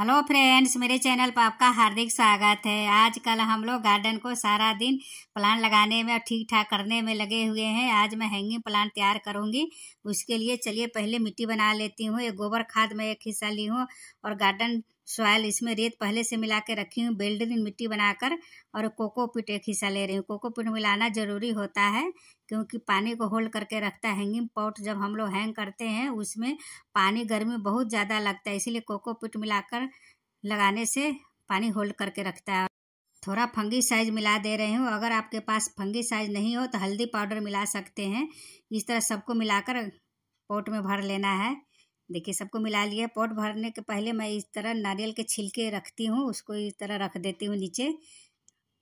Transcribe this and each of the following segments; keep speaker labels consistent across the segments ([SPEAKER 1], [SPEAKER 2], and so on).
[SPEAKER 1] hello friends मेरे channel पर आपका हार्दिक स्वागत है आजकल हम लोग गार्डन को सारा दिन प्लांट लगाने में और ठीक ठाक करने में लगे हुए हैं आज मैं हैंगिंग प्लांट तैयार करूंगी उसके लिए चलिए पहले मिट्टी बना लेती हूँ एक गोबर खाद में एक हिस्सा ली हूँ और गार्डन सॉयल इसमें रेत पहले से मिला के रखी हूँ बेल्डरिन मिट्टी बनाकर और कोकोपीट एक हिस्सा ले रही हूँ कोकोपीट मिलाना ज़रूरी होता है क्योंकि पानी को होल्ड करके रखता है हैंगिंग पॉट जब हम लोग हैंग करते हैं उसमें पानी गर्मी बहुत ज़्यादा लगता है इसीलिए कोकोपीट मिलाकर लगाने से पानी होल्ड करके रखता है थोड़ा फंगी साइज मिला दे रहे हो अगर आपके पास फंगी साइज नहीं हो तो हल्दी पाउडर मिला सकते हैं इस तरह सबको मिलाकर पोट में भर लेना है देखिए सबको मिला लिया पॉट भरने के पहले मैं इस तरह नारियल के छिलके रखती हूँ उसको इस तरह रख देती हूँ नीचे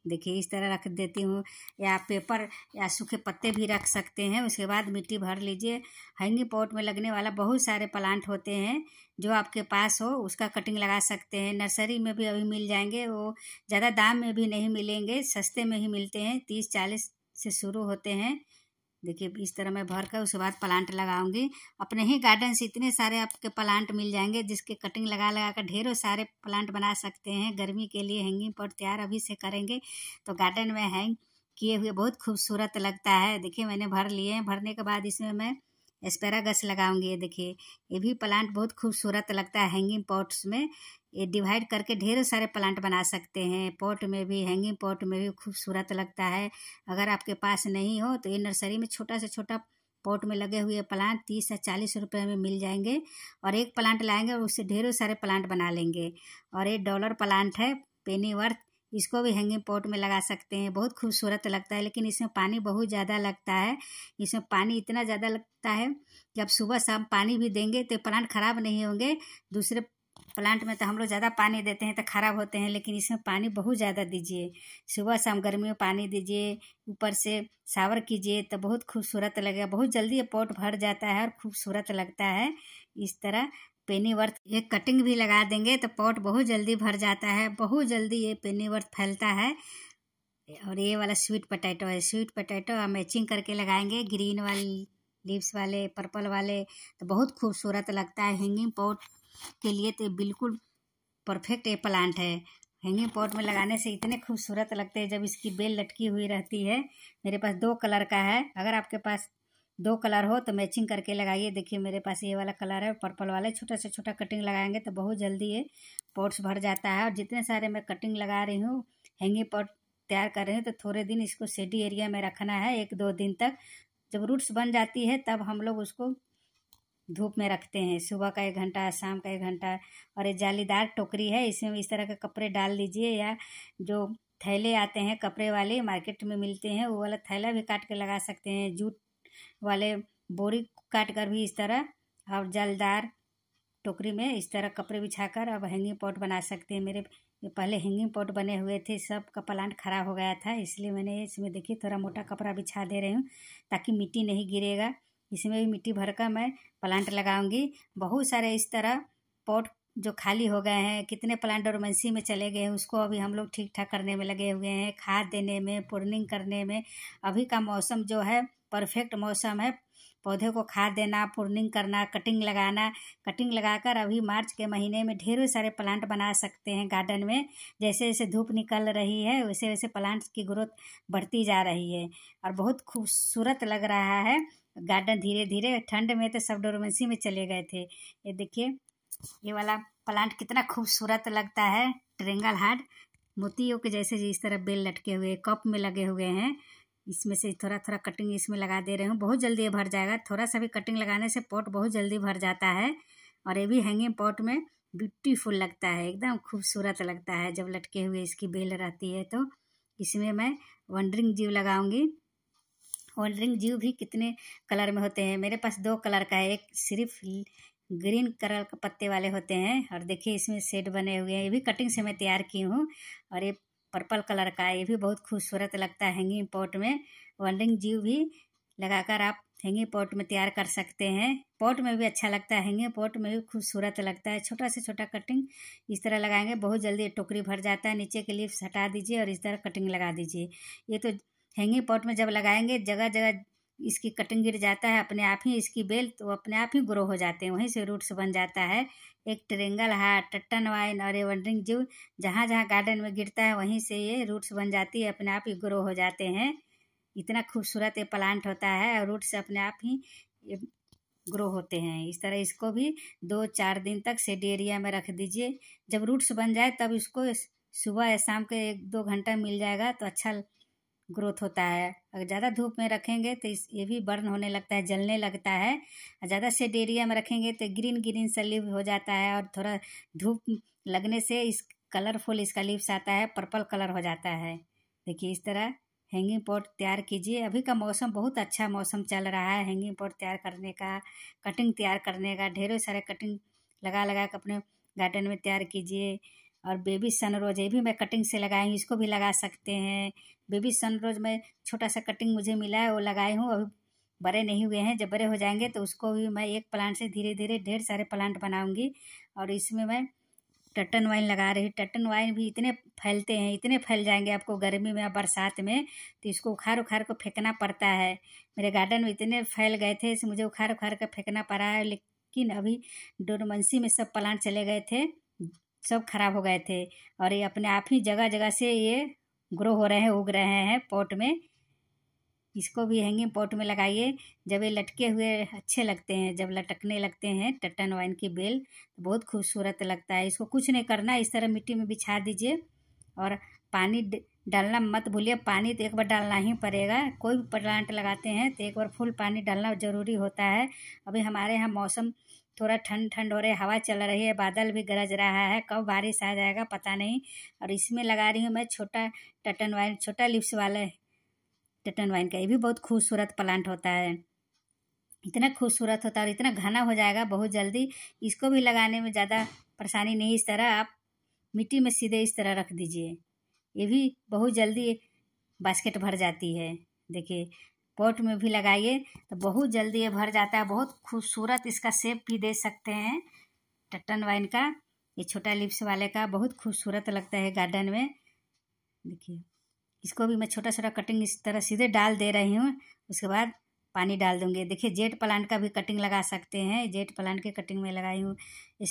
[SPEAKER 1] देखिए इस तरह रख देती हूँ या पेपर या सूखे पत्ते भी रख सकते हैं उसके बाद मिट्टी भर लीजिए हैंगिंग पॉट में लगने वाला बहुत सारे प्लांट होते हैं जो आपके पास हो उसका कटिंग लगा सकते हैं नर्सरी में भी अभी मिल जाएंगे वो ज़्यादा दाम में भी नहीं मिलेंगे सस्ते में ही मिलते हैं तीस चालीस से शुरू होते हैं देखिए इस तरह मैं भर कर उसके बाद प्लांट लगाऊंगी अपने ही गार्डन से इतने सारे आपके प्लांट मिल जाएंगे जिसके कटिंग लगा लगा कर ढेरों सारे प्लांट बना सकते हैं गर्मी के लिए हैंगिंग पॉट तैयार अभी से करेंगे तो गार्डन में हैंग किए हुए बहुत खूबसूरत लगता है देखिए मैंने भर लिए हैं भरने के बाद इसमें मैं एस्पेरागस लगाऊंगी ये देखिए ये भी प्लांट बहुत खूबसूरत लगता है हैंगिंग पॉट्स में ये डिवाइड करके ढेर सारे प्लांट बना सकते हैं पॉट में भी हैंगिंग पॉट में भी खूबसूरत लगता है अगर आपके पास नहीं हो तो ये नर्सरी में छोटा से छोटा पॉट में लगे हुए प्लांट तीस या चालीस रुपये में मिल जाएंगे और एक प्लांट लाएंगे और उससे ढेरों सारे प्लांट बना लेंगे और ये डॉलर प्लांट है पेनी वर्थ इसको भी हैंगिंग पॉट में लगा सकते हैं बहुत खूबसूरत लगता है लेकिन इसमें पानी बहुत ज़्यादा लगता है इसमें पानी इतना ज़्यादा लगता है कि आप सुबह शाम पानी भी देंगे तो प्लांट ख़राब नहीं होंगे दूसरे प्लांट में तो हम लोग ज़्यादा पानी देते हैं तो खराब होते हैं लेकिन इसमें पानी बहुत ज़्यादा दीजिए सुबह शाम गर्मी में पानी दीजिए ऊपर से सावर कीजिए तो बहुत खूबसूरत लगेगा बहुत जल्दी ये पॉट भर जाता है और खूबसूरत लगता है इस तरह पेनीवर्थ एक कटिंग भी लगा देंगे तो पॉट बहुत जल्दी भर जाता है बहुत जल्दी ये पेनीवर्थ फैलता है और ये वाला स्वीट पटैटो है स्वीट पटैटो हम मैचिंग करके लगाएंगे ग्रीन वाली लीव्स वाले पर्पल वाले तो बहुत खूबसूरत लगता है हैंगिंग पॉट के लिए तो बिल्कुल परफेक्ट ये प्लांट है हैंगिंग पॉट में लगाने से इतने खूबसूरत लगते हैं जब इसकी बेल लटकी हुई रहती है मेरे पास दो कलर का है अगर आपके पास दो कलर हो तो मैचिंग करके लगाइए देखिए मेरे पास ये वाला कलर है पर्पल वाला छोटा से छोटा कटिंग लगाएंगे तो बहुत जल्दी ये पॉट्स भर जाता है और जितने सारे मैं कटिंग लगा रही हूँ हैंगिंग पॉट तैयार कर रही हूँ तो थोड़े दिन इसको शेडी एरिया में रखना है एक दो दिन तक जब रूट्स बन जाती है तब हम लोग उसको धूप में रखते हैं सुबह का एक घंटा शाम का एक घंटा और ये जालीदार टोकरी है इसमें इस तरह के कपड़े डाल दीजिए या जो थैले आते हैं कपड़े वाले मार्केट में मिलते हैं वो वाला थैला भी काट के लगा सकते हैं जूट वाले बोरी काट कर भी इस तरह और जालीदार टोकरी में इस तरह कपड़े बिछा कर अब हैंगिंग पॉट बना सकते हैं मेरे पहले हैंगिंग पॉट बने हुए थे सब का प्लांट खराब हो गया था इसलिए मैंने इसमें देखिए थोड़ा मोटा कपड़ा बिछा दे रही हूँ ताकि मिट्टी नहीं गिरेगा इसमें भी मिट्टी भर कर मैं प्लांट लगाऊंगी बहुत सारे इस तरह पॉट जो खाली हो गए हैं कितने प्लांट और मंसी में चले गए हैं उसको अभी हम लोग ठीक ठाक करने में लगे हुए हैं खाद देने में पुर्निंग करने में अभी का मौसम जो है परफेक्ट मौसम है पौधे को खाद देना पुर्निंग करना कटिंग लगाना कटिंग लगाकर अभी मार्च के महीने में ढेरों सारे प्लांट बना सकते हैं गार्डन में जैसे जैसे धूप निकल रही है वैसे वैसे प्लांट्स की ग्रोथ बढ़ती जा रही है और बहुत खूबसूरत लग रहा है गार्डन धीरे धीरे ठंड में तो सब डोरमेंसी में चले गए थे ये देखिए ये वाला प्लांट कितना खूबसूरत लगता है ट्रेंगल हार्ड मोतियों के जैसे जिस तरह बेल लटके हुए कप में लगे हुए हैं इसमें से थोड़ा थोड़ा कटिंग इसमें लगा दे रही हूँ बहुत जल्दी ये भर जाएगा थोड़ा सा भी कटिंग लगाने से पॉट बहुत जल्दी भर जाता है और ये भी हैंगिंग पॉट में ब्यूटीफुल लगता है एकदम खूबसूरत लगता है जब लटके हुए इसकी बेल रहती है तो इसमें मैं वंडरिंग जीव लगाऊंगी वनड्रिंग जीव भी कितने कलर में होते हैं मेरे पास दो कलर का है एक सिर्फ ग्रीन कलर के पत्ते वाले होते हैं और देखिए इसमें सेट बने हुए हैं ये भी कटिंग से मैं तैयार की हूँ और ये पर्पल कलर का ये भी बहुत खूबसूरत लगता है हैंगिंग पॉट में वनडिंग जीव भी लगाकर आप हैंगिंग पॉट में तैयार कर सकते हैं पॉट में भी अच्छा लगता है हैंगिंग पॉट में भी खूबसूरत लगता है छोटा से छोटा कटिंग इस तरह लगाएंगे बहुत जल्दी टोकरी भर जाता है नीचे के लिप्स हटा दीजिए और इस तरह कटिंग लगा दीजिए ये तो हैंगिंग पॉट में जब लगाएंगे जगह जगह इसकी कटिंग गिर जाता है अपने आप ही इसकी बेल तो अपने आप ही ग्रो हो जाते हैं वहीं से रूट्स बन जाता है एक ट्रेंगल हार टट्टन वाइन और वनड्रिंग जू जहाँ जहाँ गार्डन में गिरता है वहीं से ये रूट्स बन जाती है अपने आप ही ग्रो हो जाते हैं इतना खूबसूरत ये प्लांट होता है और रूट्स अपने आप ही ग्रो होते हैं इस तरह इसको भी दो चार दिन तक सेड एरिया में रख दीजिए जब रूट्स बन जाए तब इसको सुबह या शाम के एक दो घंटा मिल जाएगा तो अच्छा ग्रोथ होता है अगर ज़्यादा धूप में रखेंगे तो इस ये भी बर्न होने लगता है जलने लगता है ज़्यादा शेड एरिया में रखेंगे तो ग्रीन ग्रीन सा लिव हो जाता है और थोड़ा धूप लगने से इस कलरफुल इसका लिप्स आता है पर्पल कलर हो जाता है देखिए इस तरह हैंगिंग पॉट तैयार कीजिए अभी का मौसम बहुत अच्छा मौसम चल रहा है हैंगिंग पॉट तैयार करने का कटिंग तैयार करने का ढेरों सारे कटिंग लगा लगा कर अपने गार्डन में तैयार कीजिए और बेबी सनरोज ये भी मैं कटिंग से लगाई हूँ इसको भी लगा सकते हैं बेबी सनरोज में छोटा सा कटिंग मुझे मिला है वो लगाई हूँ अभी बड़े नहीं हुए हैं जब बड़े हो जाएंगे तो उसको भी मैं एक प्लांट से धीरे धीरे ढेर सारे प्लांट बनाऊँगी और इसमें मैं टटन वाइन लगा रही टटन वाइन भी इतने फैलते हैं इतने फैल जाएंगे आपको गर्मी में या बरसात में तो इसको उखाड़ उखाड़ को फेंकना पड़ता है मेरे गार्डन में इतने फैल गए थे इसे मुझे उखाड़ उखाड़ कर फेंकना पड़ा है लेकिन अभी डोरमंसी में सब प्लांट चले गए थे सब खराब हो गए थे और ये अपने आप ही जगह जगह से ये ग्रो हो रहे हैं उग रहे हैं पॉट में इसको भी हैंगिंग पॉट में लगाइए जब ये लटके हुए अच्छे लगते हैं जब लटकने लगते हैं टट्टन वाइन की बेल तो बहुत खूबसूरत लगता है इसको कुछ नहीं करना इस तरह मिट्टी में बिछा दीजिए और पानी डालना मत भूलिए पानी तो एक बार डालना ही पड़ेगा कोई भी प्लांट लगाते हैं तो एक बार फुल पानी डालना ज़रूरी होता है अभी हमारे यहाँ मौसम थोड़ा ठंड ठंड हो रही है हवा चल रही है बादल भी गरज रहा है कब बारिश आ जाएगा पता नहीं और इसमें लगा रही हूँ मैं छोटा टटन वाइन छोटा लिप्स वाला टटन वाइन का ये भी बहुत खूबसूरत प्लांट होता है इतना खूबसूरत होता है और इतना घना हो जाएगा बहुत जल्दी इसको भी लगाने में ज़्यादा परेशानी नहीं इस तरह आप मिट्टी में सीधे इस तरह रख दीजिए ये भी बहुत जल्दी बास्केट भर जाती है देखिए पॉट में भी लगाइए तो बहुत जल्दी ये भर जाता है बहुत खूबसूरत इसका सेप भी दे सकते हैं टट्टन वाइन का ये छोटा लिप्स वाले का बहुत खूबसूरत लगता है गार्डन में देखिए इसको भी मैं छोटा छोटा कटिंग इस तरह सीधे डाल दे रही हूँ उसके बाद पानी डाल दूँगी देखिए जेट प्लांट का भी कटिंग लगा सकते हैं जेट प्लांट के कटिंग में लगाई हूँ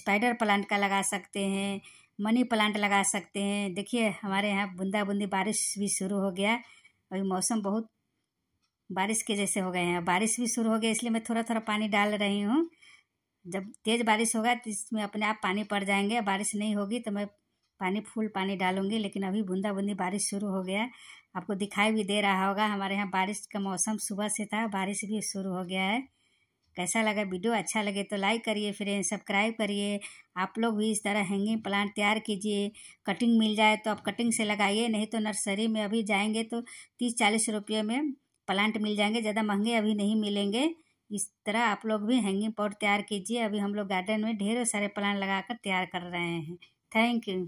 [SPEAKER 1] स्पाइडर प्लांट का लगा सकते हैं मनी प्लांट लगा सकते हैं देखिए हमारे यहाँ बूंदा बूंदी बारिश भी शुरू हो गया अभी मौसम बहुत बारिश के जैसे हो गए हैं बारिश भी शुरू हो गई इसलिए मैं थोड़ा थोड़ा पानी डाल रही हूँ जब तेज़ बारिश होगा तो इसमें अपने आप पानी पड़ जाएंगे बारिश नहीं होगी तो मैं पानी फुल पानी डालूंगी लेकिन अभी बूंदा बूंदी बारिश शुरू हो गया आपको दिखाई भी दे रहा होगा हमारे यहाँ बारिश का मौसम सुबह से था बारिश भी शुरू हो गया है कैसा लगा वीडियो अच्छा लगे तो लाइक करिए फिर सब्सक्राइब करिए आप लोग भी इस तरह हैंगिंग प्लांट तैयार कीजिए कटिंग मिल जाए तो आप कटिंग से लगाइए नहीं तो नर्सरी में अभी जाएंगे तो तीस चालीस रुपये में प्लांट मिल जाएंगे ज़्यादा महंगे अभी नहीं मिलेंगे इस तरह आप लोग भी हैंगिंग पॉट तैयार कीजिए अभी हम लोग गार्डन में ढेरों सारे प्लांट लगा कर तैयार कर रहे हैं थैंक यू